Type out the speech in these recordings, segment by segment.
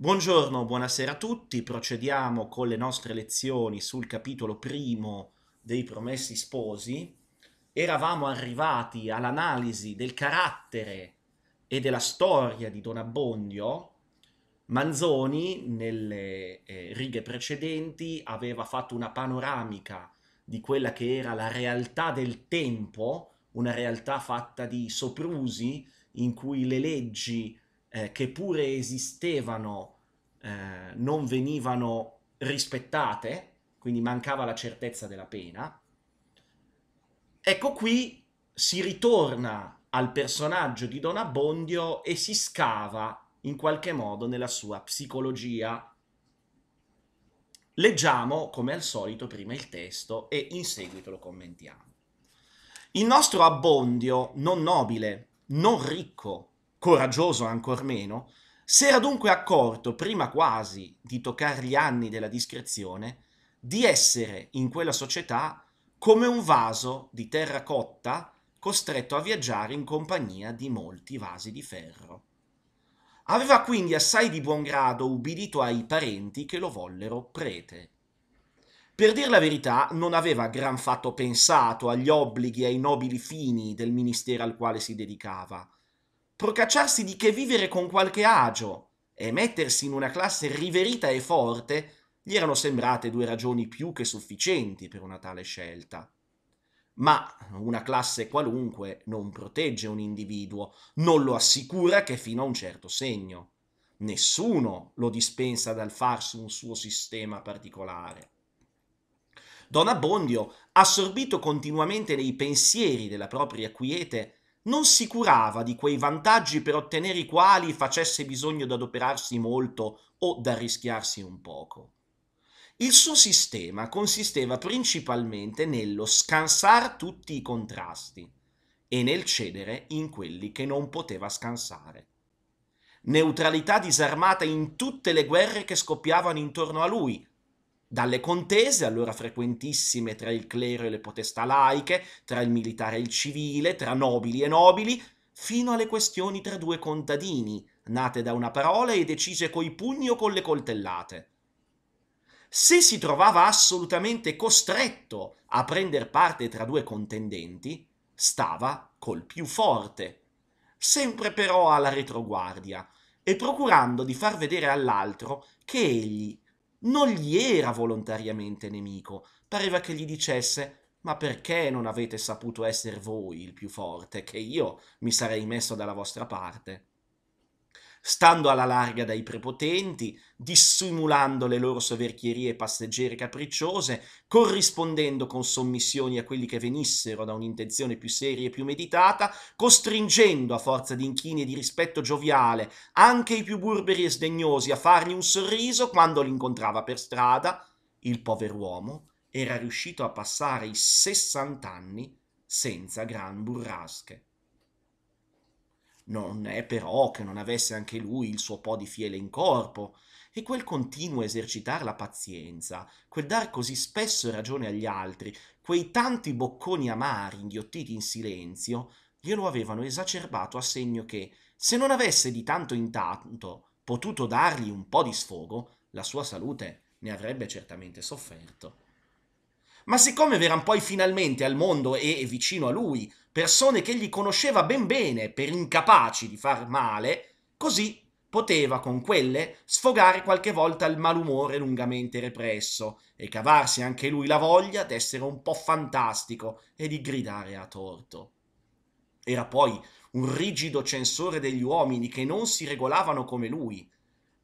Buongiorno, buonasera a tutti, procediamo con le nostre lezioni sul capitolo primo dei Promessi Sposi. Eravamo arrivati all'analisi del carattere e della storia di Don Abbondio. Manzoni, nelle eh, righe precedenti, aveva fatto una panoramica di quella che era la realtà del tempo, una realtà fatta di soprusi in cui le leggi eh, che pure esistevano eh, non venivano rispettate, quindi mancava la certezza della pena. Ecco qui si ritorna al personaggio di Don Abbondio e si scava in qualche modo nella sua psicologia. Leggiamo come al solito prima il testo e in seguito lo commentiamo. Il nostro abbondio, non nobile, non ricco, coraggioso ancor meno, si era dunque accorto, prima quasi di toccare gli anni della discrezione, di essere in quella società come un vaso di terracotta costretto a viaggiare in compagnia di molti vasi di ferro. Aveva quindi assai di buon grado ubbidito ai parenti che lo vollero prete. Per dir la verità, non aveva gran fatto pensato agli obblighi e ai nobili fini del ministero al quale si dedicava, procacciarsi di che vivere con qualche agio e mettersi in una classe riverita e forte gli erano sembrate due ragioni più che sufficienti per una tale scelta. Ma una classe qualunque non protegge un individuo, non lo assicura che fino a un certo segno. Nessuno lo dispensa dal farsi un suo sistema particolare. Don Abbondio, assorbito continuamente nei pensieri della propria quiete, non si curava di quei vantaggi per ottenere i quali facesse bisogno di adoperarsi molto o d'arrischiarsi un poco. Il suo sistema consisteva principalmente nello scansar tutti i contrasti e nel cedere in quelli che non poteva scansare. Neutralità disarmata in tutte le guerre che scoppiavano intorno a lui, dalle contese, allora frequentissime tra il clero e le potestà laiche, tra il militare e il civile, tra nobili e nobili, fino alle questioni tra due contadini, nate da una parola e decise coi pugni o con le coltellate. Se si trovava assolutamente costretto a prender parte tra due contendenti, stava col più forte, sempre però alla retroguardia, e procurando di far vedere all'altro che egli non gli era volontariamente nemico, pareva che gli dicesse ma perché non avete saputo essere voi il più forte, che io mi sarei messo dalla vostra parte? stando alla larga dai prepotenti, dissimulando le loro soverchierie passeggere capricciose, corrispondendo con sommissioni a quelli che venissero da un'intenzione più seria e più meditata, costringendo a forza di inchini e di rispetto gioviale anche i più burberi e sdegnosi a fargli un sorriso quando li incontrava per strada, il pover'uomo era riuscito a passare i sessant'anni senza gran burrasche. Non è però che non avesse anche lui il suo po' di fiele in corpo, e quel continuo esercitar la pazienza, quel dar così spesso ragione agli altri, quei tanti bocconi amari inghiottiti in silenzio, glielo avevano esacerbato a segno che, se non avesse di tanto in tanto potuto dargli un po' di sfogo, la sua salute ne avrebbe certamente sofferto. Ma siccome verran poi finalmente al mondo e vicino a lui persone che egli conosceva ben bene per incapaci di far male, così poteva con quelle sfogare qualche volta il malumore lungamente represso e cavarsi anche lui la voglia d'essere un po' fantastico e di gridare a torto. Era poi un rigido censore degli uomini che non si regolavano come lui,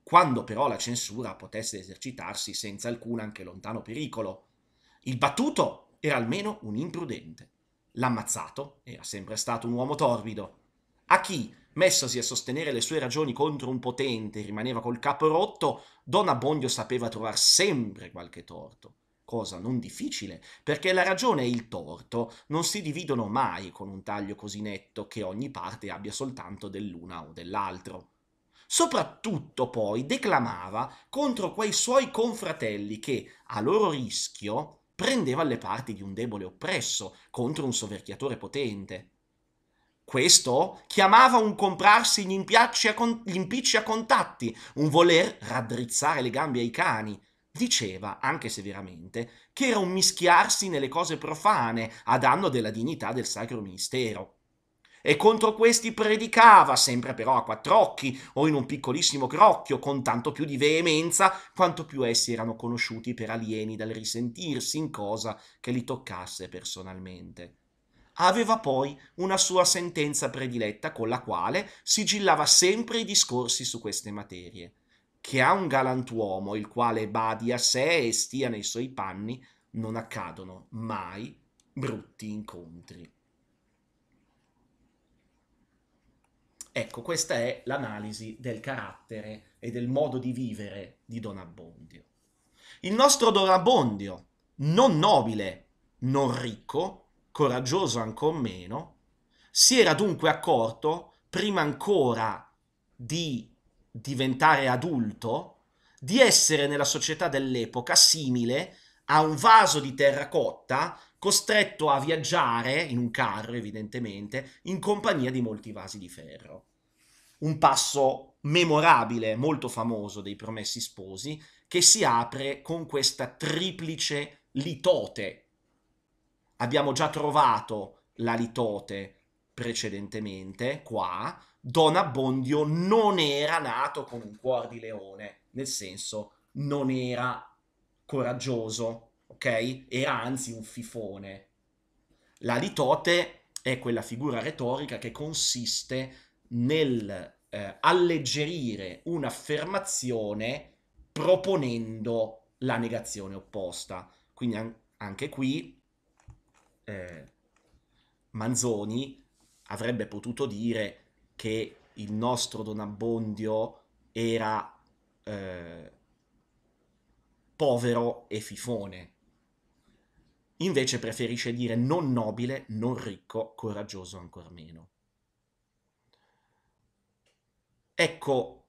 quando però la censura potesse esercitarsi senza alcun anche lontano pericolo. Il battuto era almeno un imprudente l'ha ammazzato, era sempre stato un uomo torbido. A chi, messosi a sostenere le sue ragioni contro un potente, rimaneva col capo rotto, Don Abbondio sapeva trovar sempre qualche torto. Cosa non difficile, perché la ragione e il torto non si dividono mai con un taglio così netto che ogni parte abbia soltanto dell'una o dell'altro. Soprattutto poi declamava contro quei suoi confratelli che, a loro rischio, prendeva le parti di un debole oppresso contro un soverchiatore potente. Questo chiamava un comprarsi gli, a con- gli impicci a contatti, un voler raddrizzare le gambe ai cani. Diceva, anche severamente, che era un mischiarsi nelle cose profane a danno della dignità del sacro ministero e contro questi predicava, sempre però a quattro occhi o in un piccolissimo crocchio, con tanto più di veemenza quanto più essi erano conosciuti per alieni dal risentirsi in cosa che li toccasse personalmente aveva poi una sua sentenza prediletta con la quale sigillava sempre i discorsi su queste materie, che a un galantuomo il quale badi a sé e stia nei suoi panni non accadono mai brutti incontri. Ecco, questa è l'analisi del carattere e del modo di vivere di Don Abbondio. Il nostro Don Abbondio, non nobile, non ricco, coraggioso ancor meno, si era dunque accorto, prima ancora di diventare adulto, di essere nella società dell'epoca simile a a un vaso di terracotta costretto a viaggiare in un carro, evidentemente, in compagnia di molti vasi di ferro. Un passo memorabile, molto famoso dei Promessi Sposi, che si apre con questa triplice litote. Abbiamo già trovato la litote precedentemente, qua, Don Abbondio non era nato con un cuor di leone, nel senso non era coraggioso, ok? Era anzi un fifone. La di è quella figura retorica che consiste nel eh, alleggerire un'affermazione proponendo la negazione opposta. Quindi an- anche qui eh, Manzoni avrebbe potuto dire che il nostro Don Abbondio era eh, povero e fifone. Invece preferisce dire non nobile, non ricco, coraggioso ancor meno. Ecco,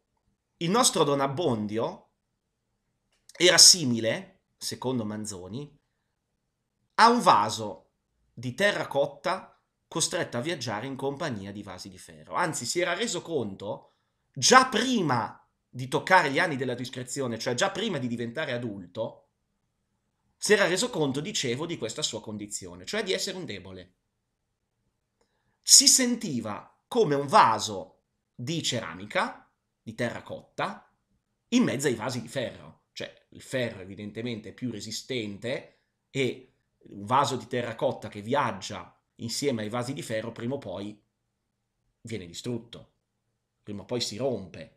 il nostro Don Abbondio era simile, secondo Manzoni, a un vaso di terracotta costretto a viaggiare in compagnia di vasi di ferro. Anzi, si era reso conto già prima di toccare gli anni della discrezione, cioè già prima di diventare adulto, si era reso conto, dicevo, di questa sua condizione, cioè di essere un debole. Si sentiva come un vaso di ceramica, di terracotta, in mezzo ai vasi di ferro. Cioè il ferro evidentemente è più resistente e un vaso di terracotta che viaggia insieme ai vasi di ferro prima o poi viene distrutto, prima o poi si rompe.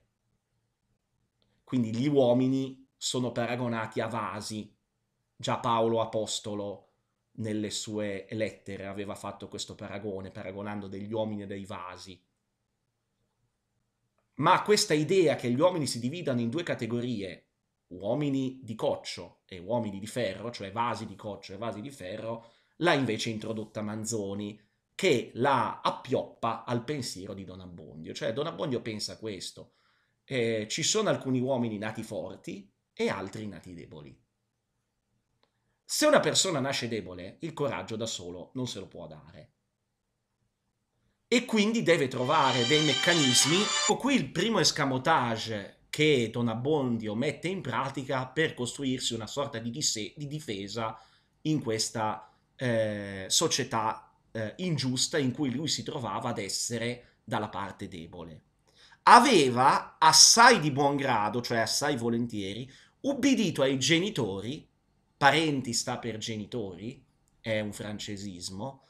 Quindi gli uomini sono paragonati a vasi. Già Paolo Apostolo nelle sue lettere aveva fatto questo paragone, paragonando degli uomini e dei vasi. Ma questa idea che gli uomini si dividano in due categorie, uomini di coccio e uomini di ferro, cioè vasi di coccio e vasi di ferro, l'ha invece introdotta Manzoni, che la appioppa al pensiero di Don Abbondio. Cioè Don Abbondio pensa questo, eh, ci sono alcuni uomini nati forti e altri nati deboli. Se una persona nasce debole, il coraggio da solo non se lo può dare. E quindi deve trovare dei meccanismi, Ecco qui il primo escamotage che Don Abbondio mette in pratica per costruirsi una sorta di, dise- di difesa in questa eh, società eh, ingiusta in cui lui si trovava ad essere dalla parte debole aveva assai di buon grado, cioè assai volentieri, ubbidito ai genitori, parenti sta per genitori, è un francesismo,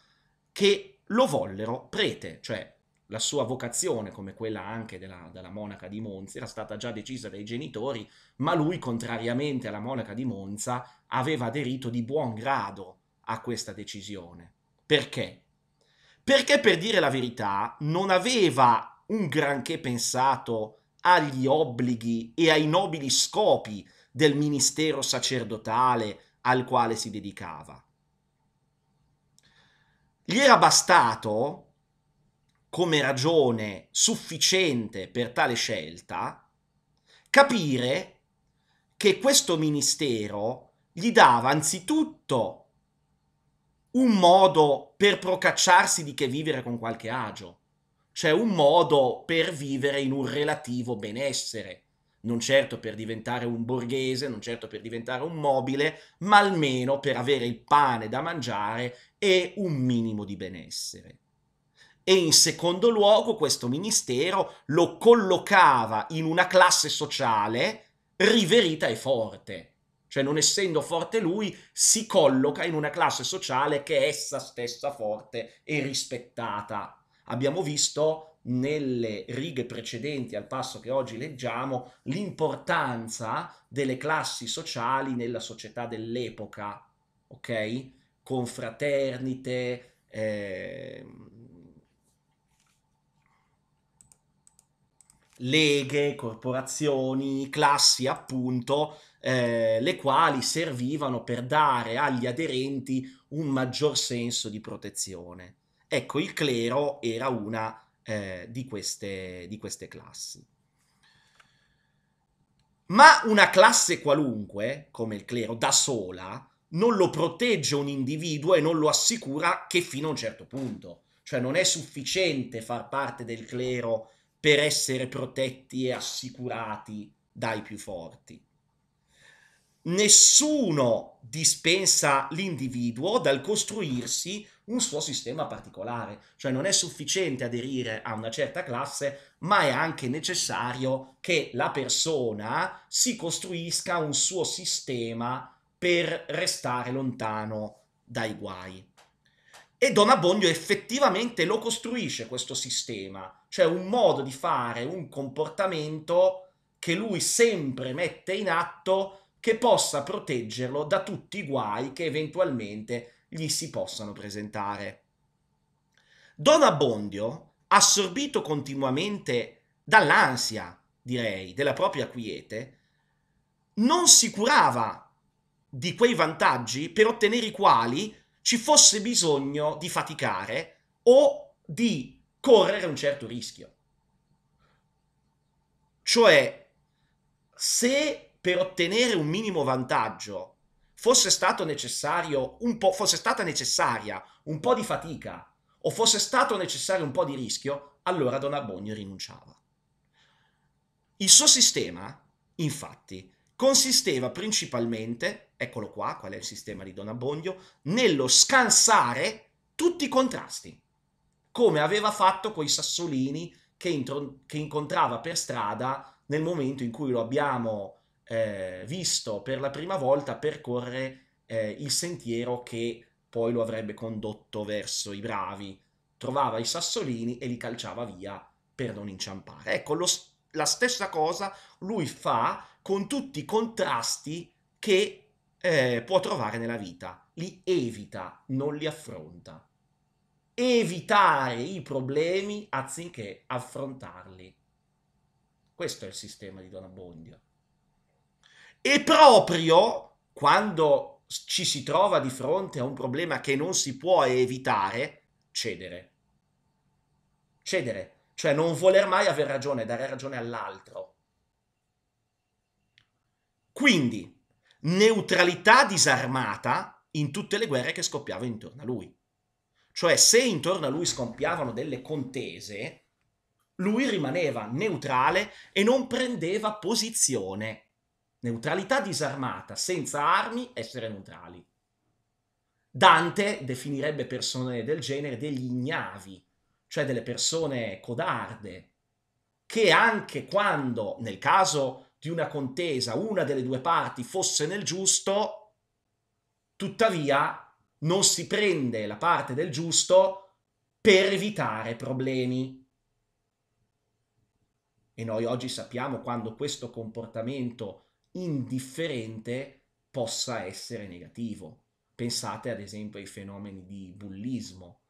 che lo vollero prete, cioè la sua vocazione, come quella anche della, della, monaca di Monza, era stata già decisa dai genitori, ma lui, contrariamente alla monaca di Monza, aveva aderito di buon grado a questa decisione. Perché? Perché, per dire la verità, non aveva un granché pensato agli obblighi e ai nobili scopi del ministero sacerdotale al quale si dedicava. Gli era bastato, come ragione sufficiente per tale scelta, capire che questo ministero gli dava anzitutto un modo per procacciarsi di che vivere con qualche agio, c'è un modo per vivere in un relativo benessere. Non certo per diventare un borghese, non certo per diventare un mobile, ma almeno per avere il pane da mangiare e un minimo di benessere. E in secondo luogo questo ministero lo collocava in una classe sociale riverita e forte. Cioè non essendo forte lui, si colloca in una classe sociale che è essa stessa forte e rispettata abbiamo visto nelle righe precedenti al passo che oggi leggiamo l'importanza delle classi sociali nella società dell'epoca, ok? Confraternite, eh, leghe, corporazioni, classi appunto, eh, le quali servivano per dare agli aderenti un maggior senso di protezione. Ecco, il clero era una eh, di, queste, di queste classi. Ma una classe qualunque, come il clero, da sola, non lo protegge un individuo e non lo assicura che fino a un certo punto. Cioè non è sufficiente far parte del clero per essere protetti e assicurati dai più forti. Nessuno dispensa l'individuo dal costruirsi un suo sistema particolare, cioè non è sufficiente aderire a una certa classe, ma è anche necessario che la persona si costruisca un suo sistema per restare lontano dai guai. E Don Abbondio effettivamente lo costruisce questo sistema, cioè un modo di fare un comportamento che lui sempre mette in atto che possa proteggerlo da tutti i guai che eventualmente gli si possano presentare. Don Abbondio, assorbito continuamente dall'ansia, direi, della propria quiete, non si curava di quei vantaggi per ottenere i quali ci fosse bisogno di faticare o di correre un certo rischio. Cioè, se per ottenere un minimo vantaggio fosse stato necessario un po', fosse stata necessaria un po' di fatica o fosse stato necessario un po' di rischio, allora Don Arbogno rinunciava. Il suo sistema, infatti, consisteva principalmente, eccolo qua, qual è il sistema di Don Abbondio, nello scansare tutti i contrasti, come aveva fatto coi sassolini che, che incontrava per strada nel momento in cui lo abbiamo eh, visto per la prima volta percorrere eh, il sentiero che poi lo avrebbe condotto verso i bravi, trovava i sassolini e li calciava via per non inciampare. Ecco, lo, la stessa cosa lui fa con tutti i contrasti che eh, può trovare nella vita, li evita, non li affronta. Evitare i problemi anziché affrontarli. Questo è il sistema di Don Abbondio. E proprio quando ci si trova di fronte a un problema che non si può evitare, cedere. Cedere, cioè non voler mai aver ragione, dare ragione all'altro. Quindi, neutralità disarmata in tutte le guerre che scoppiavano intorno a lui. Cioè, se intorno a lui scoppiavano delle contese, lui rimaneva neutrale e non prendeva posizione Neutralità disarmata, senza armi, essere neutrali. Dante definirebbe persone del genere degli ignavi, cioè delle persone codarde, che anche quando, nel caso di una contesa, una delle due parti fosse nel giusto, tuttavia non si prende la parte del giusto per evitare problemi. E noi oggi sappiamo quando questo comportamento indifferente possa essere negativo. Pensate ad esempio ai fenomeni di bullismo.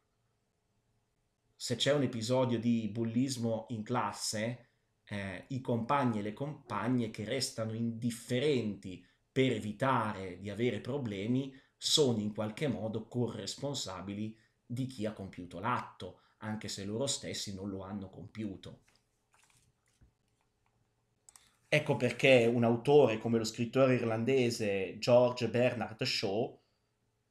Se c'è un episodio di bullismo in classe, eh, i compagni e le compagne che restano indifferenti per evitare di avere problemi sono in qualche modo corresponsabili di chi ha compiuto l'atto, anche se loro stessi non lo hanno compiuto. Ecco perché un autore come lo scrittore irlandese George Bernard Shaw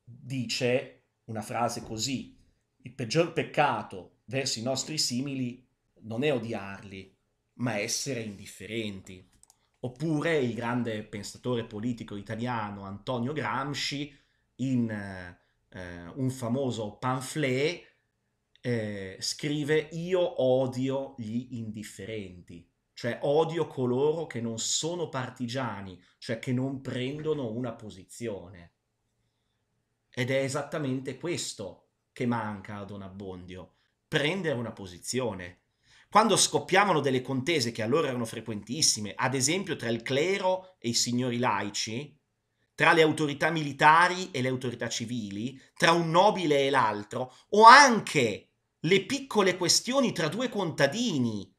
dice una frase così: Il peggior peccato verso i nostri simili non è odiarli, ma essere indifferenti. Oppure il grande pensatore politico italiano Antonio Gramsci, in eh, un famoso pamphlet, eh, scrive: Io odio gli indifferenti cioè odio coloro che non sono partigiani, cioè che non prendono una posizione. Ed è esattamente questo che manca a Don Abbondio, prendere una posizione. Quando scoppiavano delle contese che allora erano frequentissime, ad esempio tra il clero e i signori laici, tra le autorità militari e le autorità civili, tra un nobile e l'altro, o anche le piccole questioni tra due contadini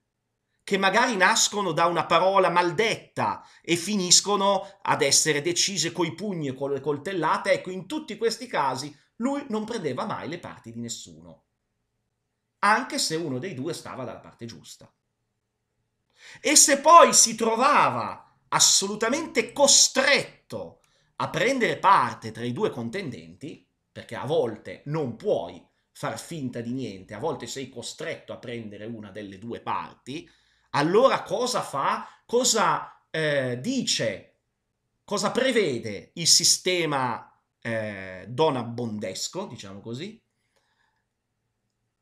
che magari nascono da una parola maldetta e finiscono ad essere decise coi pugni e con le coltellate, ecco, in tutti questi casi lui non prendeva mai le parti di nessuno, anche se uno dei due stava dalla parte giusta. E se poi si trovava assolutamente costretto a prendere parte tra i due contendenti, perché a volte non puoi far finta di niente, a volte sei costretto a prendere una delle due parti, allora cosa fa? Cosa eh, dice? Cosa prevede il sistema eh, donabondesco, diciamo così?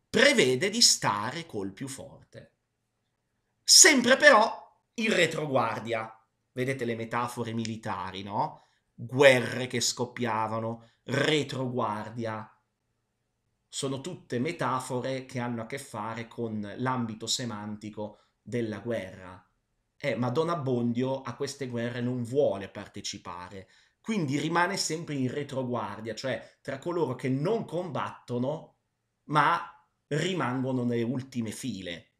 Prevede di stare col più forte. Sempre però in retroguardia. Vedete le metafore militari, no? Guerre che scoppiavano, retroguardia, sono tutte metafore che hanno a che fare con l'ambito semantico della guerra. Eh, ma Don Abbondio a queste guerre non vuole partecipare, quindi rimane sempre in retroguardia, cioè tra coloro che non combattono, ma rimangono nelle ultime file.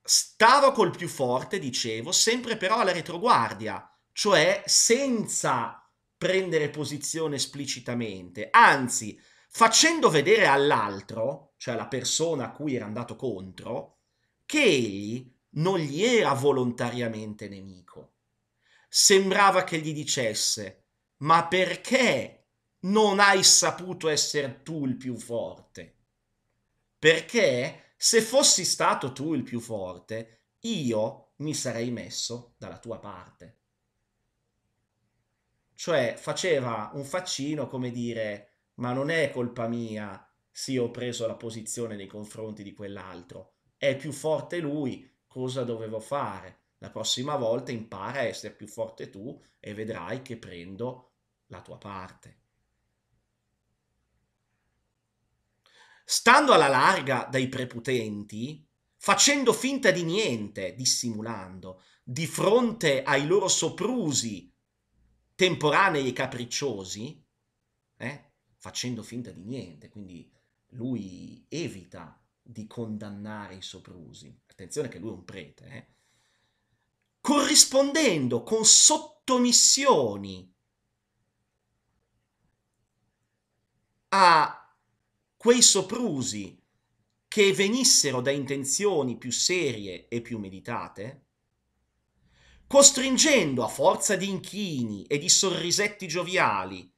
Stavo col più forte, dicevo, sempre però alla retroguardia, cioè senza prendere posizione esplicitamente, anzi facendo vedere all'altro cioè la persona a cui era andato contro, che egli non gli era volontariamente nemico. Sembrava che gli dicesse, ma perché non hai saputo essere tu il più forte? Perché se fossi stato tu il più forte, io mi sarei messo dalla tua parte. Cioè faceva un faccino come dire, ma non è colpa mia sì, ho preso la posizione nei confronti di quell'altro, è più forte lui, cosa dovevo fare? La prossima volta impara a essere più forte tu e vedrai che prendo la tua parte. Stando alla larga dai prepotenti, facendo finta di niente, dissimulando, di fronte ai loro soprusi temporanei e capricciosi, eh, facendo finta di niente, quindi lui evita di condannare i soprusi, attenzione che lui è un prete, eh? corrispondendo con sottomissioni a quei soprusi che venissero da intenzioni più serie e più meditate, costringendo a forza di inchini e di sorrisetti gioviali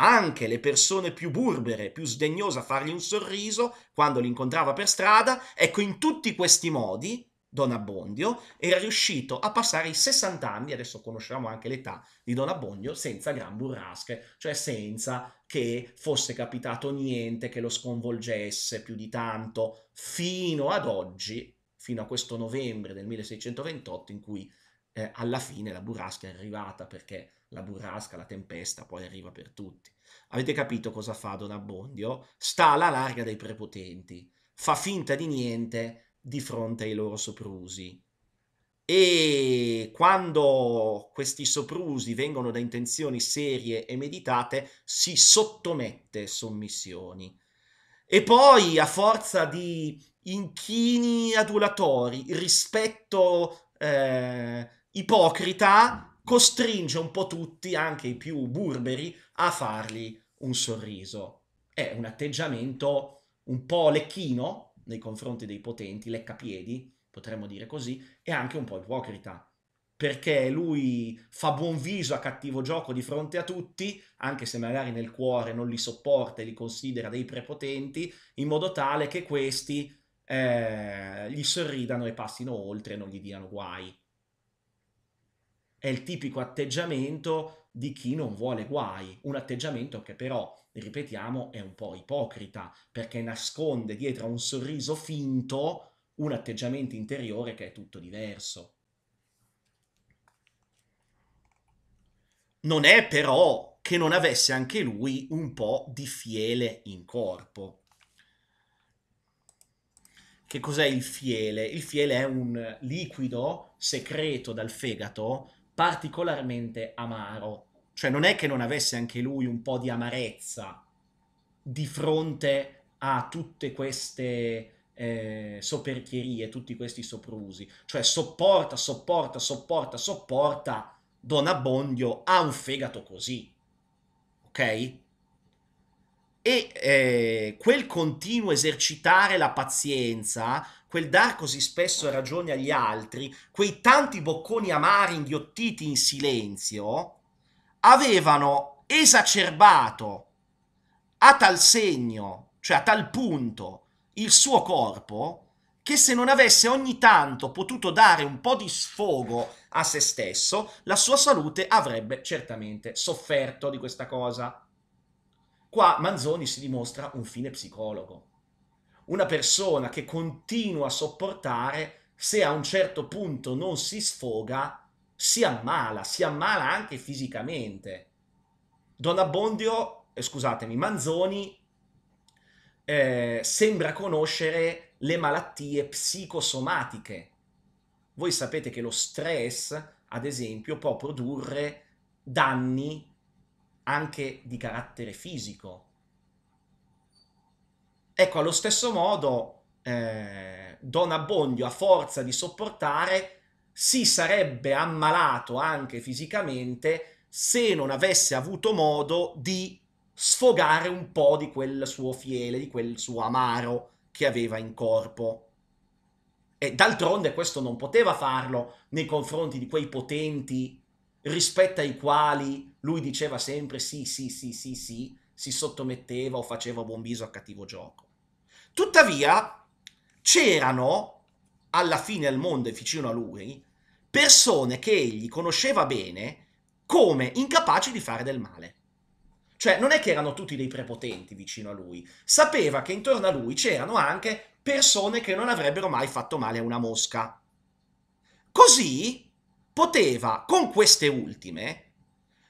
anche le persone più burbere, più sdegnose a fargli un sorriso quando li incontrava per strada, ecco in tutti questi modi Don Abbondio era riuscito a passare i 60 anni, adesso conosciamo anche l'età di Don Abbondio, senza gran burrasche, cioè senza che fosse capitato niente che lo sconvolgesse più di tanto, fino ad oggi, fino a questo novembre del 1628 in cui eh, alla fine la burrasca è arrivata perché la burrasca, la tempesta, poi arriva per tutti. Avete capito cosa fa Don Abbondio? Sta alla larga dei prepotenti, fa finta di niente di fronte ai loro soprusi. E quando questi soprusi vengono da intenzioni serie e meditate, si sottomette sommissioni. E poi, a forza di inchini adulatori, rispetto eh, ipocrita, costringe un po' tutti, anche i più burberi, a fargli un sorriso. È un atteggiamento un po' lecchino nei confronti dei potenti, leccapiedi, potremmo dire così, e anche un po' ipocrita, perché lui fa buon viso a cattivo gioco di fronte a tutti, anche se magari nel cuore non li sopporta e li considera dei prepotenti, in modo tale che questi eh, gli sorridano e passino oltre e non gli diano guai è il tipico atteggiamento di chi non vuole guai, un atteggiamento che però, ripetiamo, è un po' ipocrita, perché nasconde dietro a un sorriso finto un atteggiamento interiore che è tutto diverso. Non è però che non avesse anche lui un po' di fiele in corpo. Che cos'è il fiele? Il fiele è un liquido secreto dal fegato particolarmente amaro. Cioè non è che non avesse anche lui un po' di amarezza di fronte a tutte queste eh, soperchierie, tutti questi soprusi. Cioè sopporta, sopporta, sopporta, sopporta Don Abbondio ha un fegato così. Ok? E eh, quel continuo esercitare la pazienza quel dar così spesso ragione agli altri, quei tanti bocconi amari inghiottiti in silenzio, avevano esacerbato a tal segno, cioè a tal punto, il suo corpo, che se non avesse ogni tanto potuto dare un po' di sfogo a se stesso, la sua salute avrebbe certamente sofferto di questa cosa. Qua Manzoni si dimostra un fine psicologo una persona che continua a sopportare, se a un certo punto non si sfoga, si ammala, si ammala anche fisicamente. Don Abbondio, eh, scusatemi, Manzoni eh, sembra conoscere le malattie psicosomatiche. Voi sapete che lo stress, ad esempio, può produrre danni anche di carattere fisico Ecco, allo stesso modo, eh, Don Abbondio, a forza di sopportare, si sarebbe ammalato anche fisicamente se non avesse avuto modo di sfogare un po' di quel suo fiele, di quel suo amaro che aveva in corpo. E d'altronde questo non poteva farlo nei confronti di quei potenti rispetto ai quali lui diceva sempre sì, sì, sì, sì, sì, si sottometteva o faceva buon viso a cattivo gioco. Tuttavia, c'erano, alla fine al mondo e vicino a lui, persone che egli conosceva bene come incapaci di fare del male. Cioè, non è che erano tutti dei prepotenti vicino a lui, sapeva che intorno a lui c'erano anche persone che non avrebbero mai fatto male a una mosca. Così poteva, con queste ultime,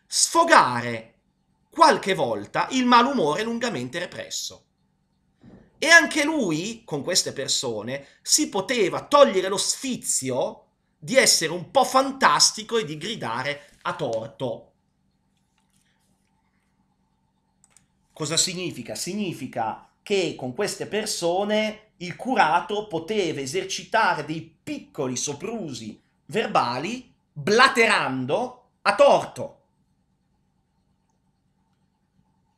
sfogare qualche volta il malumore lungamente represso. E anche lui, con queste persone, si poteva togliere lo sfizio di essere un po' fantastico e di gridare a torto. Cosa significa? Significa che con queste persone il curato poteva esercitare dei piccoli soprusi verbali blaterando a torto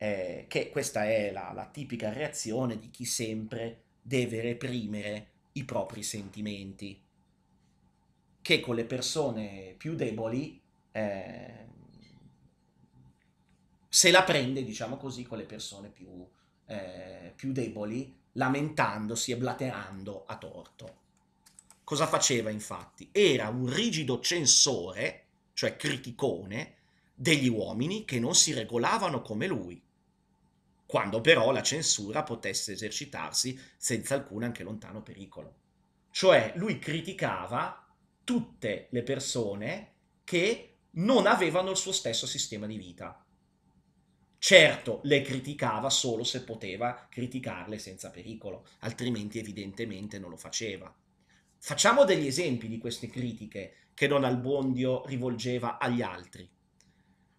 eh, che questa è la, la tipica reazione di chi sempre deve reprimere i propri sentimenti, che con le persone più deboli eh, se la prende, diciamo così, con le persone più, eh, più deboli, lamentandosi e blaterando a torto. Cosa faceva infatti? Era un rigido censore, cioè criticone, degli uomini che non si regolavano come lui quando però la censura potesse esercitarsi senza alcun anche lontano pericolo. Cioè lui criticava tutte le persone che non avevano il suo stesso sistema di vita. Certo, le criticava solo se poteva criticarle senza pericolo, altrimenti evidentemente non lo faceva. Facciamo degli esempi di queste critiche che Don Albondio rivolgeva agli altri.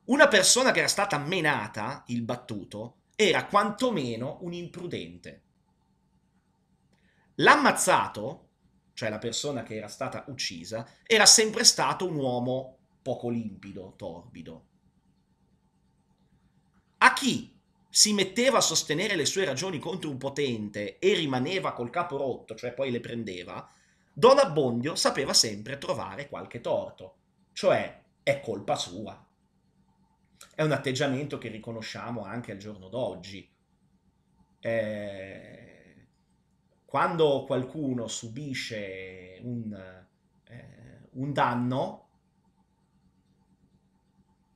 Una persona che era stata menata, il battuto, era quantomeno un imprudente. L'ammazzato, cioè la persona che era stata uccisa, era sempre stato un uomo poco limpido, torbido. A chi si metteva a sostenere le sue ragioni contro un potente e rimaneva col capo rotto, cioè poi le prendeva, Don Abbondio sapeva sempre trovare qualche torto, cioè è colpa sua, è un atteggiamento che riconosciamo anche al giorno d'oggi. Eh, quando qualcuno subisce un, eh, un danno,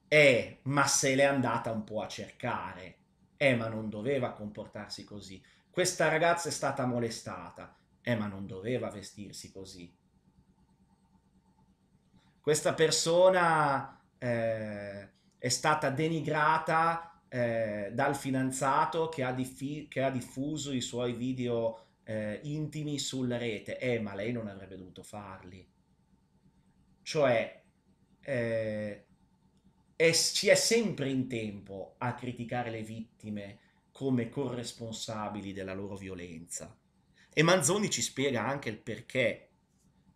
eh, ma se l'è andata un po' a cercare, eh, ma non doveva comportarsi così. Questa ragazza è stata molestata, eh, ma non doveva vestirsi così. Questa persona eh, è stata denigrata eh, dal fidanzato che ha, diffi- che ha, diffuso i suoi video eh, intimi sulla rete. Eh, ma lei non avrebbe dovuto farli. Cioè, eh, è, ci è sempre in tempo a criticare le vittime come corresponsabili della loro violenza. E Manzoni ci spiega anche il perché.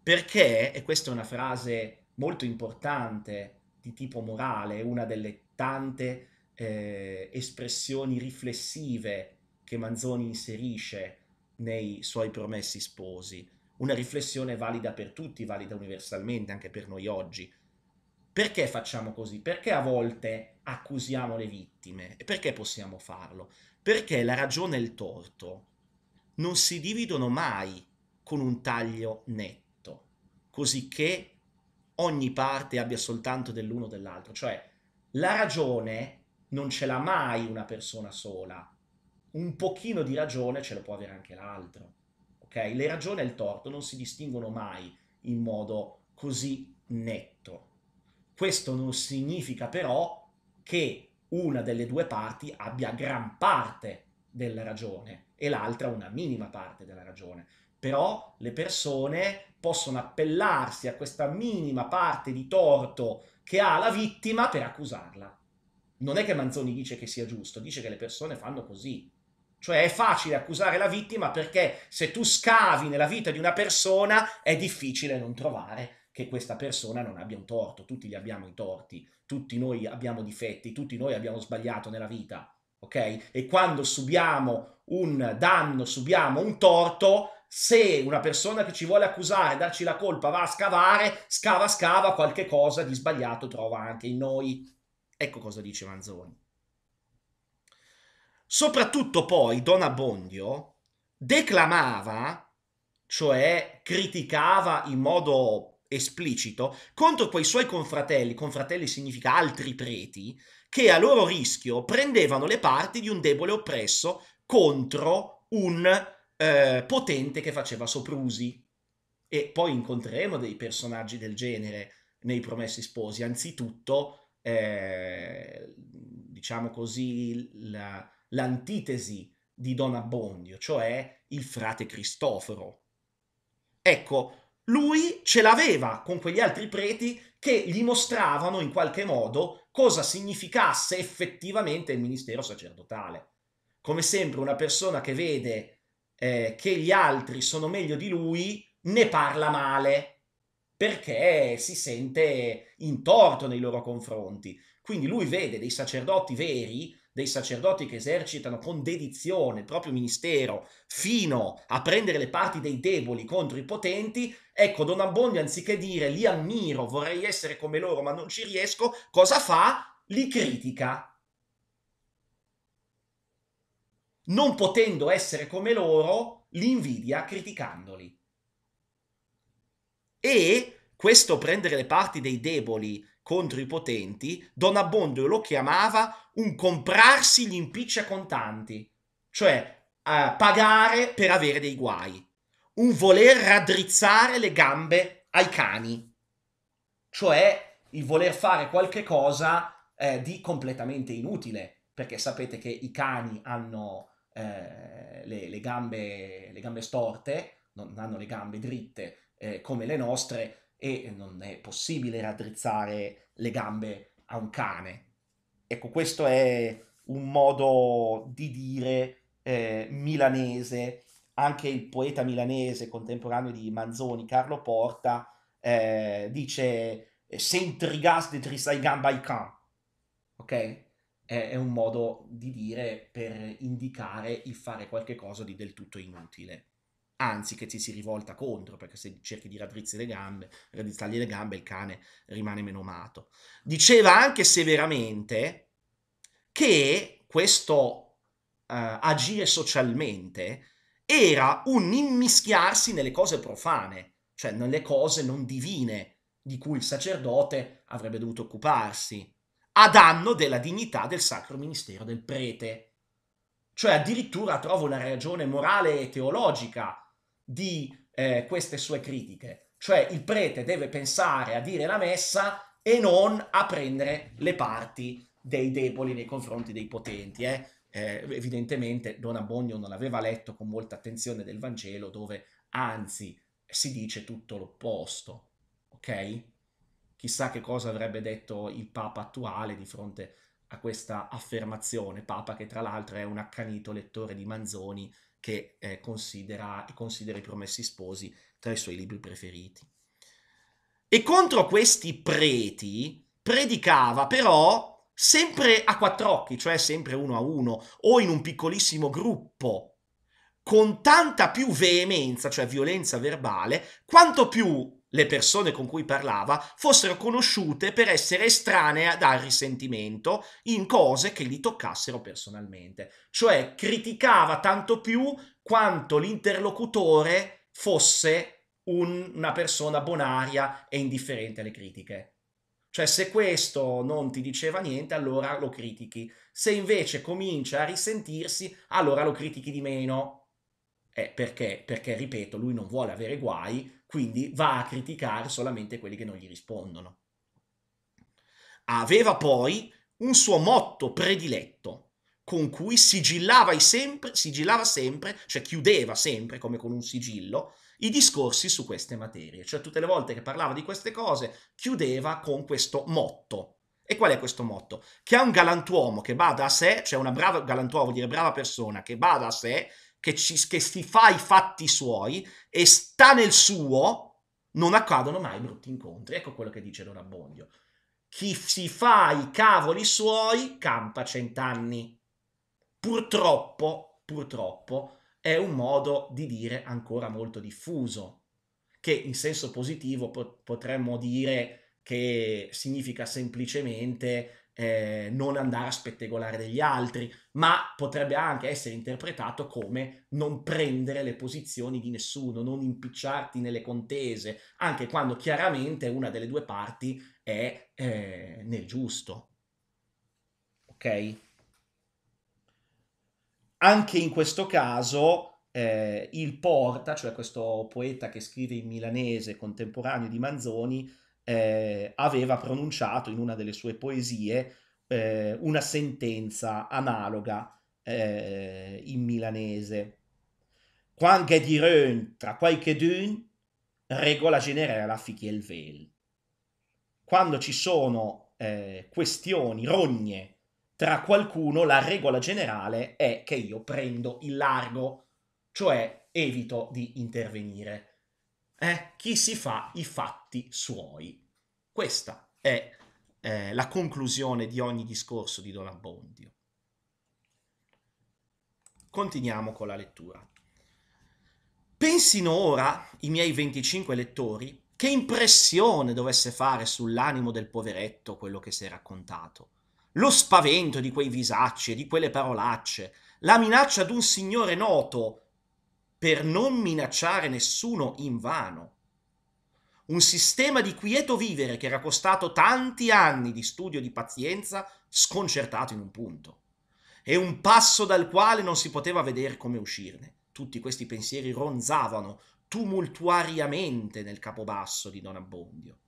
Perché, e questa è una frase molto importante, di tipo morale, una delle tante eh, espressioni riflessive che Manzoni inserisce nei suoi promessi sposi. Una riflessione valida per tutti, valida universalmente, anche per noi oggi. Perché facciamo così? Perché a volte accusiamo le vittime? E perché possiamo farlo? Perché la ragione e il torto non si dividono mai con un taglio netto, cosicché ogni parte abbia soltanto dell'uno o dell'altro. Cioè, la ragione non ce l'ha mai una persona sola. Un pochino di ragione ce lo può avere anche l'altro. Ok? Le ragioni e il torto non si distinguono mai in modo così netto. Questo non significa però che una delle due parti abbia gran parte della ragione e l'altra una minima parte della ragione. Però le persone possono appellarsi a questa minima parte di torto che ha la vittima per accusarla. Non è che Manzoni dice che sia giusto, dice che le persone fanno così. Cioè è facile accusare la vittima perché se tu scavi nella vita di una persona è difficile non trovare che questa persona non abbia un torto. Tutti gli abbiamo i torti, tutti noi abbiamo difetti, tutti noi abbiamo sbagliato nella vita, ok? E quando subiamo un danno, subiamo un torto, se una persona che ci vuole accusare, darci la colpa, va a scavare, scava, scava, qualche cosa di sbagliato trova anche in noi. Ecco cosa dice Manzoni. Soprattutto poi Don Abbondio declamava, cioè criticava in modo esplicito, contro quei suoi confratelli, confratelli significa altri preti, che a loro rischio prendevano le parti di un debole oppresso contro un eh, potente che faceva soprusi. E poi incontreremo dei personaggi del genere nei Promessi Sposi. Anzitutto, eh, diciamo così, la, l'antitesi di Don Abbondio, cioè il frate Cristoforo. Ecco, lui ce l'aveva con quegli altri preti che gli mostravano in qualche modo cosa significasse effettivamente il ministero sacerdotale. Come sempre una persona che vede eh, che gli altri sono meglio di lui, ne parla male perché si sente in torto nei loro confronti. Quindi lui vede dei sacerdoti veri, dei sacerdoti che esercitano con dedizione il proprio ministero fino a prendere le parti dei deboli contro i potenti, ecco Don Abbondio anziché dire li ammiro, vorrei essere come loro ma non ci riesco, cosa fa? Li critica non potendo essere come loro, l'invidia criticandoli. E questo prendere le parti dei deboli contro i potenti, Don Abbondio lo chiamava un comprarsi gli impicci a contanti, cioè eh, pagare per avere dei guai, un voler raddrizzare le gambe ai cani, cioè il voler fare qualche cosa eh, di completamente inutile, perché sapete che i cani hanno eh, le, le, gambe, le, gambe, storte, non hanno le gambe dritte eh, come le nostre e non è possibile raddrizzare le gambe a un cane. Ecco, questo è un modo di dire eh, milanese, anche il poeta milanese contemporaneo di Manzoni, Carlo Porta, eh, dice eh, se intrigaste trisai gamba i can, ok? è, è un modo di dire per indicare il fare qualche cosa di del tutto inutile anzi che ti si rivolta contro, perché se cerchi di raddrizzare le gambe, raddrizzargli le gambe, il cane rimane meno mato. Diceva anche severamente che questo uh, agire socialmente era un immischiarsi nelle cose profane, cioè nelle cose non divine di cui il sacerdote avrebbe dovuto occuparsi a danno della dignità del sacro ministero del prete. Cioè addirittura trovo una ragione morale e teologica di eh, queste sue critiche. Cioè il prete deve pensare a dire la messa e non a prendere le parti dei deboli nei confronti dei potenti. Eh? Eh, evidentemente Don Abbonio non aveva letto con molta attenzione del Vangelo dove anzi si dice tutto l'opposto. Ok? Chissà che cosa avrebbe detto il Papa attuale di fronte a questa affermazione, Papa che tra l'altro è un accanito lettore di Manzoni che eh, considera, considera i promessi sposi tra i suoi libri preferiti. E contro questi preti predicava però sempre a quattro occhi, cioè sempre uno a uno o in un piccolissimo gruppo, con tanta più veemenza, cioè violenza verbale, quanto più le persone con cui parlava fossero conosciute per essere estranee dal risentimento in cose che li toccassero personalmente. Cioè criticava tanto più quanto l'interlocutore fosse un, una persona bonaria e indifferente alle critiche. Cioè se questo non ti diceva niente, allora lo critichi. Se invece comincia a risentirsi, allora lo critichi di meno eh, perché? Perché, ripeto, lui non vuole avere guai, quindi va a criticare solamente quelli che non gli rispondono. Aveva poi un suo motto prediletto, con cui sigillava sempre, sigillava sempre, cioè chiudeva sempre, come con un sigillo, i discorsi su queste materie. Cioè tutte le volte che parlava di queste cose, chiudeva con questo motto. E qual è questo motto? Che a un galantuomo che bada a sé, cioè una brava galantuomo, vuol dire brava persona, che bada a sé, che, ci, che si fa i fatti suoi e sta nel suo, non accadono mai brutti incontri. Ecco quello che dice Don Abbondio. Chi si fa i cavoli suoi campa cent'anni. Purtroppo, purtroppo, è un modo di dire ancora molto diffuso, che in senso positivo potremmo dire che significa semplicemente eh, non andare a spettegolare degli altri, ma potrebbe anche essere interpretato come non prendere le posizioni di nessuno, non impicciarti nelle contese, anche quando chiaramente una delle due parti è eh, nel giusto. Ok? Anche in questo caso eh, il Porta, cioè questo poeta che scrive in milanese contemporaneo di Manzoni, eh, aveva pronunciato in una delle sue poesie eh, una sentenza analoga eh, in milanese. Quand Guédirön tra qualche d'un, regola generale fichiel vel. Quando ci sono eh, questioni, rogne tra qualcuno, la regola generale è che io prendo il largo, cioè evito di intervenire eh, chi si fa i fatti suoi. Questa è eh, la conclusione di ogni discorso di Don Abbondio. Continuiamo con la lettura. Pensino ora i miei 25 lettori che impressione dovesse fare sull'animo del poveretto quello che si è raccontato. Lo spavento di quei visacci e di quelle parolacce, la minaccia d'un signore noto, per non minacciare nessuno in vano. Un sistema di quieto vivere che era costato tanti anni di studio e di pazienza sconcertato in un punto. E un passo dal quale non si poteva vedere come uscirne. Tutti questi pensieri ronzavano tumultuariamente nel capobasso di Don Abbondio.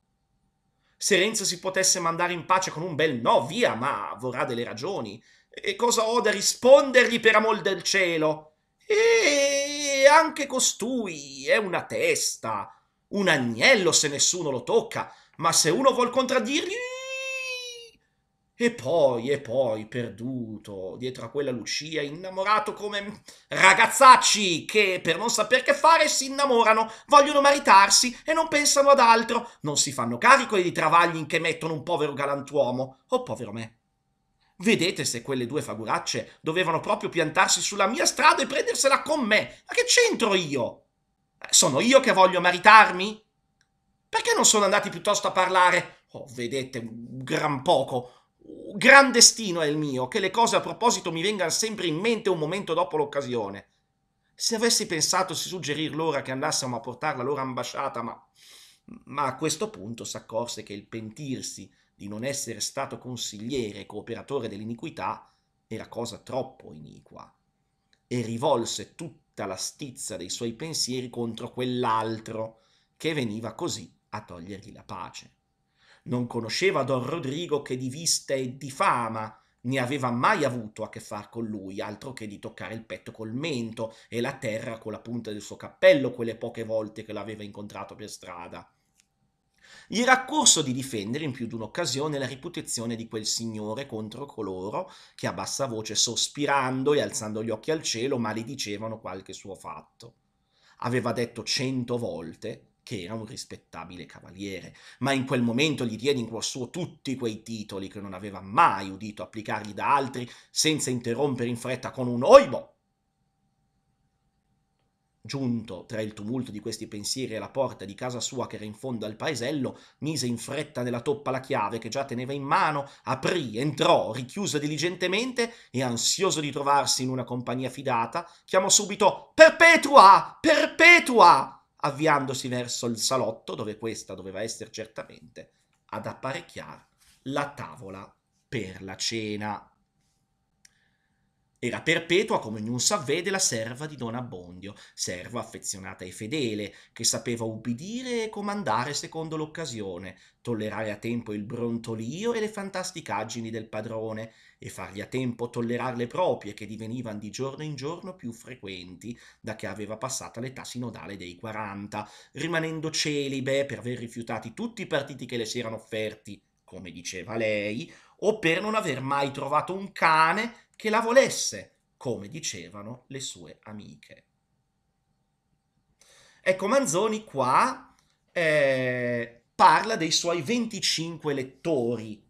Se Renzo si potesse mandare in pace con un bel no, via, ma vorrà delle ragioni. E cosa ho da rispondergli per amor del cielo? Eeeh! anche costui è una testa, un agnello se nessuno lo tocca, ma se uno vuol contraddirgli... E poi, e poi, perduto, dietro a quella Lucia, innamorato come ragazzacci che, per non saper che fare, si innamorano, vogliono maritarsi e non pensano ad altro, non si fanno carico dei travagli in che mettono un povero galantuomo. Oh, povero me. Vedete se quelle due figuracce dovevano proprio piantarsi sulla mia strada e prendersela con me. Ma che c'entro io? Eh, sono io che voglio maritarmi? Perché non sono andati piuttosto a parlare? Oh, vedete, un gran poco. Un gran destino è il mio, che le cose a proposito mi vengano sempre in mente un momento dopo l'occasione. Se avessi pensato di suggerir loro che andassimo a portare la loro ambasciata, ma... Ma a questo punto s'accorse che il pentirsi di non essere stato consigliere e cooperatore dell'iniquità era cosa troppo iniqua, e rivolse tutta la stizza dei suoi pensieri contro quell'altro che veniva così a togliergli la pace. Non conosceva don Rodrigo che di vista e di fama ne aveva mai avuto a che far con lui, altro che di toccare il petto col mento e la terra con la punta del suo cappello quelle poche volte che l'aveva incontrato per strada gli era accorso di difendere in più di un'occasione la reputazione di quel signore contro coloro che a bassa voce, sospirando e alzando gli occhi al cielo, maledicevano qualche suo fatto. Aveva detto cento volte che era un rispettabile cavaliere, ma in quel momento gli diede in cuor suo tutti quei titoli che non aveva mai udito applicargli da altri senza interrompere in fretta con un oibo Giunto tra il tumulto di questi pensieri alla porta di casa sua che era in fondo al paesello, mise in fretta nella toppa la chiave che già teneva in mano, aprì, entrò, richiuse diligentemente e, ansioso di trovarsi in una compagnia fidata, chiamò subito Perpetua! Perpetua! avviandosi verso il salotto dove questa doveva essere certamente ad apparecchiare la tavola per la cena. Era perpetua come ognun s'avvede la serva di Don Abbondio, serva affezionata e fedele, che sapeva ubbidire e comandare secondo l'occasione, tollerare a tempo il brontolio e le fantasticaggini del padrone, e fargli a tempo tollerare le proprie che divenivan di giorno in giorno più frequenti, da che aveva passata l'età sinodale dei 40, rimanendo celibe per aver rifiutati tutti i partiti che le si erano offerti, come diceva lei, o per non aver mai trovato un cane che la volesse, come dicevano le sue amiche. Ecco, Manzoni qua eh, parla dei suoi 25 lettori.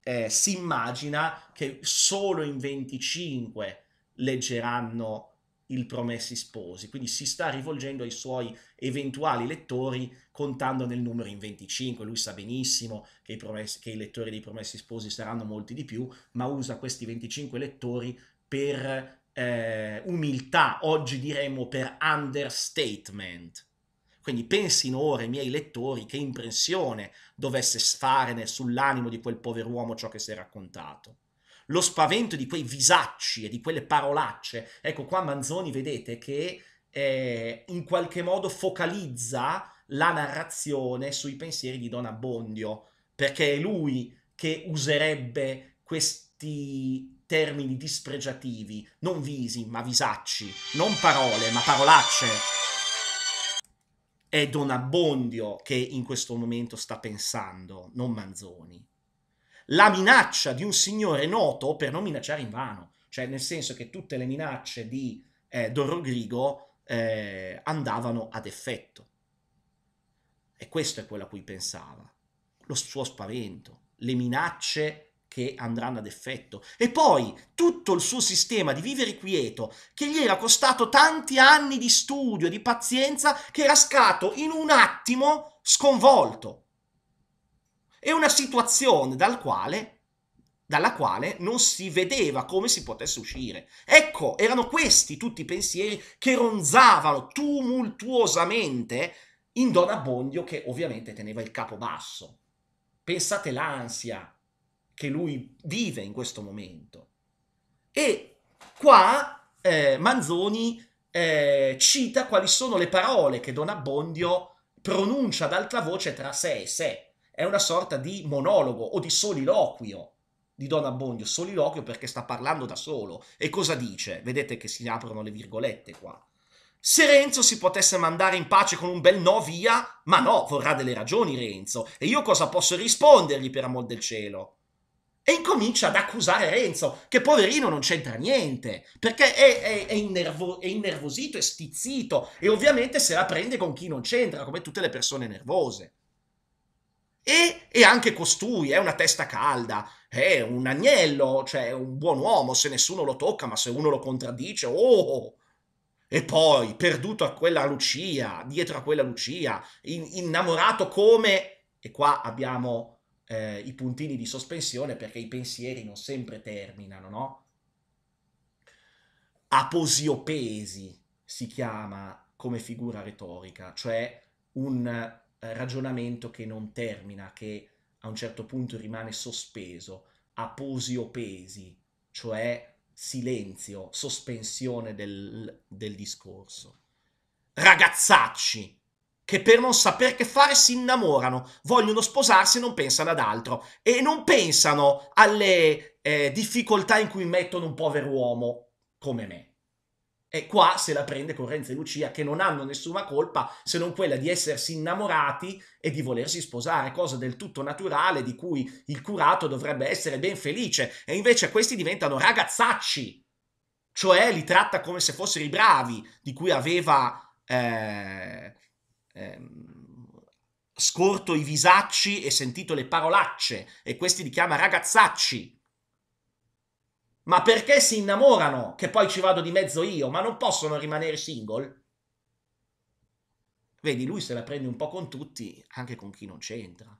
Eh, si immagina che solo in 25 leggeranno il Promessi Sposi, quindi si sta rivolgendo ai suoi eventuali lettori contando nel numero in 25, lui sa benissimo che i, promessi, che i lettori dei Promessi Sposi saranno molti di più, ma usa questi 25 lettori per eh, umiltà, oggi diremmo per understatement. Quindi pensino ora i miei lettori che impressione dovesse fare sull'animo di quel pover'uomo ciò che si è raccontato lo spavento di quei visacci e di quelle parolacce. Ecco qua Manzoni vedete che eh, in qualche modo focalizza la narrazione sui pensieri di Don Abbondio, perché è lui che userebbe questi termini dispregiativi, non visi ma visacci, non parole ma parolacce. È Don Abbondio che in questo momento sta pensando, non Manzoni la minaccia di un signore noto per non minacciare in vano, cioè nel senso che tutte le minacce di eh, Rodrigo eh, andavano ad effetto. E questo è quello a cui pensava, lo suo spavento, le minacce che andranno ad effetto. E poi tutto il suo sistema di vivere quieto, che gli era costato tanti anni di studio, di pazienza, che era stato in un attimo sconvolto. È una situazione dal quale, dalla quale non si vedeva come si potesse uscire. Ecco, erano questi tutti i pensieri che ronzavano tumultuosamente in Don Abbondio che ovviamente teneva il capo basso. Pensate l'ansia che lui vive in questo momento. E qua eh, Manzoni eh, cita quali sono le parole che Don Abbondio pronuncia ad alta voce tra sé e sé è una sorta di monologo o di soliloquio di Don Abbondio, soliloquio perché sta parlando da solo. E cosa dice? Vedete che si aprono le virgolette qua. Se Renzo si potesse mandare in pace con un bel no via, ma no, vorrà delle ragioni Renzo. E io cosa posso rispondergli per amor del cielo? E incomincia ad accusare Renzo, che poverino non c'entra niente, perché è, è, è, innervo, è innervosito, è stizzito e ovviamente se la prende con chi non c'entra, come tutte le persone nervose. E, e anche costui è una testa calda, è un agnello, cioè un buon uomo, se nessuno lo tocca, ma se uno lo contraddice, oh! E poi, perduto a quella Lucia, dietro a quella Lucia, in, innamorato come... E qua abbiamo eh, i puntini di sospensione perché i pensieri non sempre terminano, no? Aposiopesi si chiama come figura retorica, cioè un ragionamento che non termina, che a un certo punto rimane sospeso, o pesi, cioè silenzio, sospensione del, del discorso. Ragazzacci! che per non saper che fare si innamorano, vogliono sposarsi e non pensano ad altro e non pensano alle eh, difficoltà in cui mettono un povero uomo come me. E qua se la prende con Renzo e Lucia, che non hanno nessuna colpa se non quella di essersi innamorati e di volersi sposare, cosa del tutto naturale di cui il curato dovrebbe essere ben felice. E invece questi diventano ragazzacci, cioè li tratta come se fossero i bravi, di cui aveva eh, ehm, scorto i visacci e sentito le parolacce, e questi li chiama ragazzacci ma perché si innamorano che poi ci vado di mezzo io, ma non possono rimanere single? Vedi, lui se la prende un po' con tutti, anche con chi non c'entra.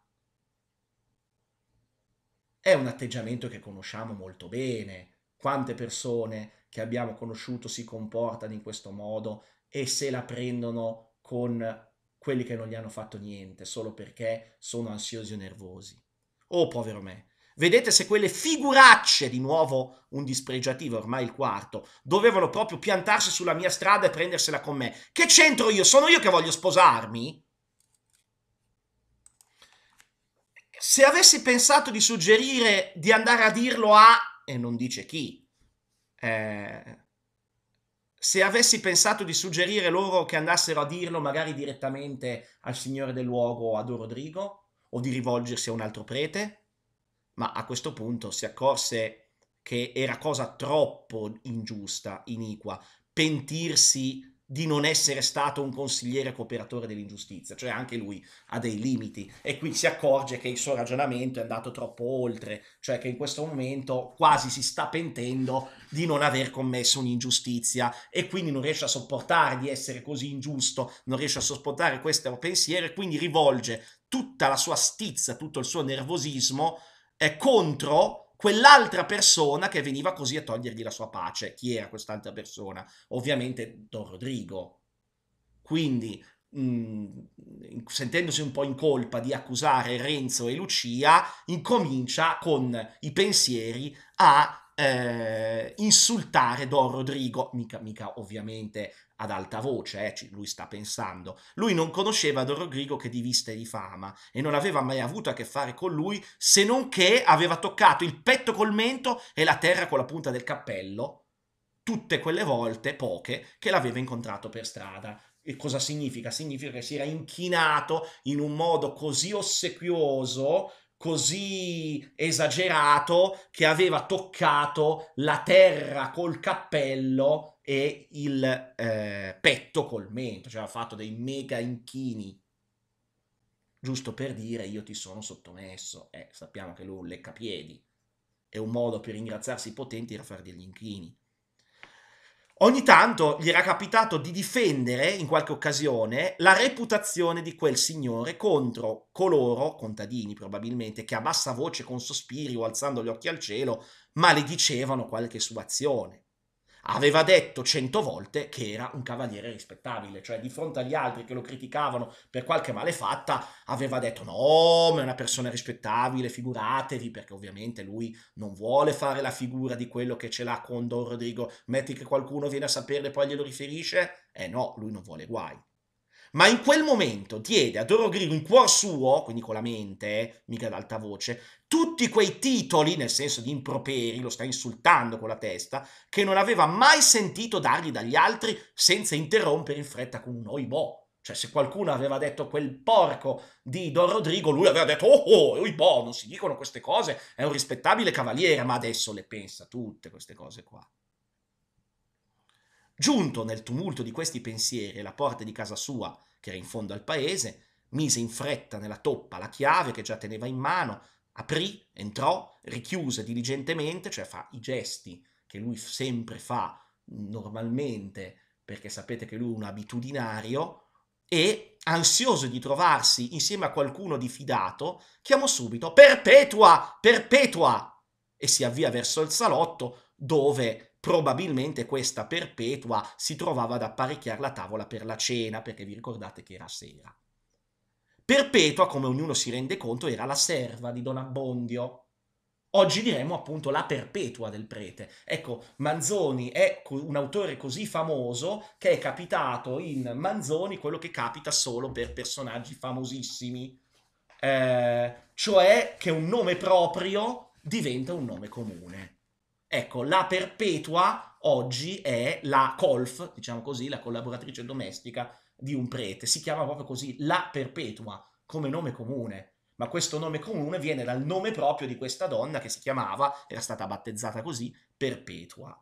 È un atteggiamento che conosciamo molto bene. Quante persone che abbiamo conosciuto si comportano in questo modo e se la prendono con quelli che non gli hanno fatto niente solo perché sono ansiosi o nervosi. Oh, povero me, Vedete se quelle figuracce, di nuovo un dispregiativo, ormai il quarto, dovevano proprio piantarsi sulla mia strada e prendersela con me. Che c'entro io? Sono io che voglio sposarmi? Se avessi pensato di suggerire di andare a dirlo a... e non dice chi... Eh, se avessi pensato di suggerire loro che andassero a dirlo magari direttamente al signore del luogo, a Don Rodrigo, o di rivolgersi a un altro prete? ma a questo punto si accorse che era cosa troppo ingiusta, iniqua, pentirsi di non essere stato un consigliere cooperatore dell'ingiustizia, cioè anche lui ha dei limiti e qui si accorge che il suo ragionamento è andato troppo oltre, cioè che in questo momento quasi si sta pentendo di non aver commesso un'ingiustizia e quindi non riesce a sopportare di essere così ingiusto, non riesce a sopportare questo pensiero e quindi rivolge tutta la sua stizza, tutto il suo nervosismo eh, contro quell'altra persona che veniva così a togliergli la sua pace. Chi era quest'altra persona? Ovviamente Don Rodrigo. Quindi, mh, mm, sentendosi un po' in colpa di accusare Renzo e Lucia, incomincia con i pensieri a eh, insultare Don Rodrigo, mica, mica ovviamente ad alta voce, eh, lui sta pensando. Lui non conosceva Dorogrigo che di vista e di fama e non aveva mai avuto a che fare con lui se non che aveva toccato il petto col mento e la terra con la punta del cappello tutte quelle volte, poche, che l'aveva incontrato per strada. E cosa significa? Significa che si era inchinato in un modo così ossequioso così esagerato che aveva toccato la terra col cappello e il eh, petto col mento, cioè ha fatto dei mega inchini. Giusto per dire io ti sono sottomesso, eh, sappiamo che lui è un leccapiedi, e un modo per ringraziarsi i potenti era fare degli inchini. Ogni tanto gli era capitato di difendere, in qualche occasione, la reputazione di quel signore contro coloro, contadini probabilmente, che a bassa voce, con sospiri o alzando gli occhi al cielo, maledicevano qualche sua azione aveva detto cento volte che era un cavaliere rispettabile, cioè di fronte agli altri che lo criticavano per qualche malefatta, aveva detto no, ma è una persona rispettabile, figuratevi, perché ovviamente lui non vuole fare la figura di quello che ce l'ha con Don Rodrigo, metti che qualcuno viene a saperle e poi glielo riferisce, eh no, lui non vuole guai ma in quel momento diede a Doro Grillo in cuor suo, quindi con la mente, eh, mica ad alta voce, tutti quei titoli, nel senso di improperi, lo sta insultando con la testa, che non aveva mai sentito dargli dagli altri senza interrompere in fretta con un oibò. Cioè, se qualcuno aveva detto quel porco di Don Rodrigo, lui aveva detto: Oh, oh, oibò, non si dicono queste cose, è un rispettabile cavaliere, ma adesso le pensa tutte queste cose qua. Giunto nel tumulto di questi pensieri alla porta di casa sua, che era in fondo al paese, mise in fretta nella toppa la chiave che già teneva in mano, aprì, entrò, richiuse diligentemente, cioè fa i gesti che lui sempre fa normalmente, perché sapete che lui è un abitudinario, e, ansioso di trovarsi insieme a qualcuno di fidato, chiamò subito Perpetua, Perpetua, e si avvia verso il salotto dove probabilmente questa perpetua si trovava ad apparecchiare la tavola per la cena, perché vi ricordate che era sera. Perpetua, come ognuno si rende conto, era la serva di Don Abbondio. Oggi diremmo appunto la perpetua del prete. Ecco, Manzoni è un autore così famoso che è capitato in Manzoni quello che capita solo per personaggi famosissimi, eh, cioè che un nome proprio diventa un nome comune. Ecco, la perpetua oggi è la colf, diciamo così, la collaboratrice domestica di un prete. Si chiama proprio così, la perpetua, come nome comune. Ma questo nome comune viene dal nome proprio di questa donna che si chiamava, era stata battezzata così, perpetua.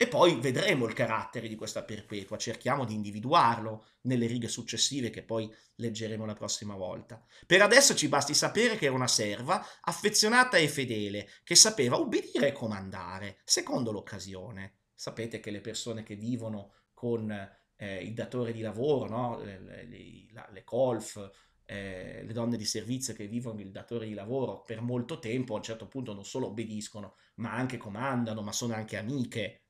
E poi vedremo il carattere di questa perpetua, cerchiamo di individuarlo nelle righe successive che poi leggeremo la prossima volta. Per adesso ci basti sapere che era una serva affezionata e fedele, che sapeva ubbidire e comandare, secondo l'occasione. Sapete che le persone che vivono con eh, il datore di lavoro, no? le, le, la, le colf, eh, le donne di servizio che vivono con il datore di lavoro per molto tempo, a un certo punto non solo obbediscono, ma anche comandano, ma sono anche amiche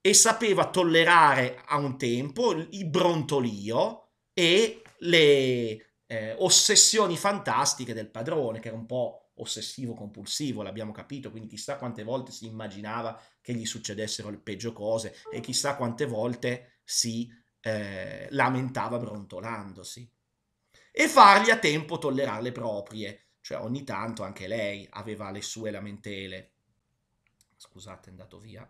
e sapeva tollerare a un tempo il brontolio e le eh, ossessioni fantastiche del padrone, che era un po' ossessivo compulsivo, l'abbiamo capito, quindi chissà quante volte si immaginava che gli succedessero le peggio cose e chissà quante volte si eh, lamentava brontolandosi. E fargli a tempo tollerare le proprie, cioè ogni tanto anche lei aveva le sue lamentele. Scusate, è andato via.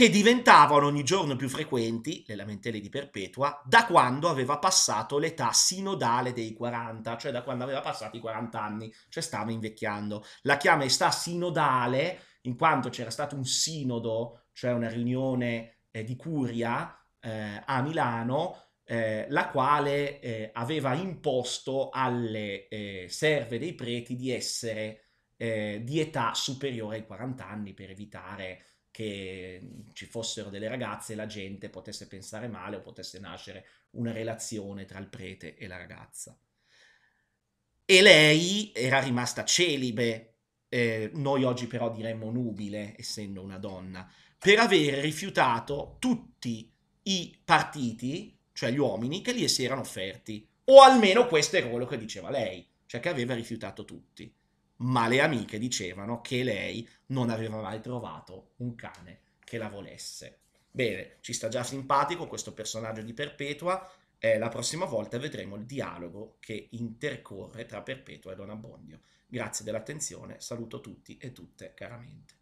che diventavano ogni giorno più frequenti, le lamentele di Perpetua, da quando aveva passato l'età sinodale dei 40, cioè da quando aveva passato i 40 anni, cioè stava invecchiando. La chiama età sinodale, in quanto c'era stato un sinodo, cioè una riunione eh, di curia eh, a Milano, eh, la quale eh, aveva imposto alle eh, serve dei preti di essere eh, di età superiore ai 40 anni per evitare che ci fossero delle ragazze e la gente potesse pensare male o potesse nascere una relazione tra il prete e la ragazza. E lei era rimasta celibe, eh, noi oggi però diremmo nubile, essendo una donna, per aver rifiutato tutti i partiti, cioè gli uomini, che gli si erano offerti, o almeno questo era quello che diceva lei, cioè che aveva rifiutato tutti ma le amiche dicevano che lei non aveva mai trovato un cane che la volesse. Bene, ci sta già simpatico questo personaggio di Perpetua, eh, la prossima volta vedremo il dialogo che intercorre tra Perpetua e Don Abbondio. Grazie dell'attenzione, saluto tutti e tutte caramente.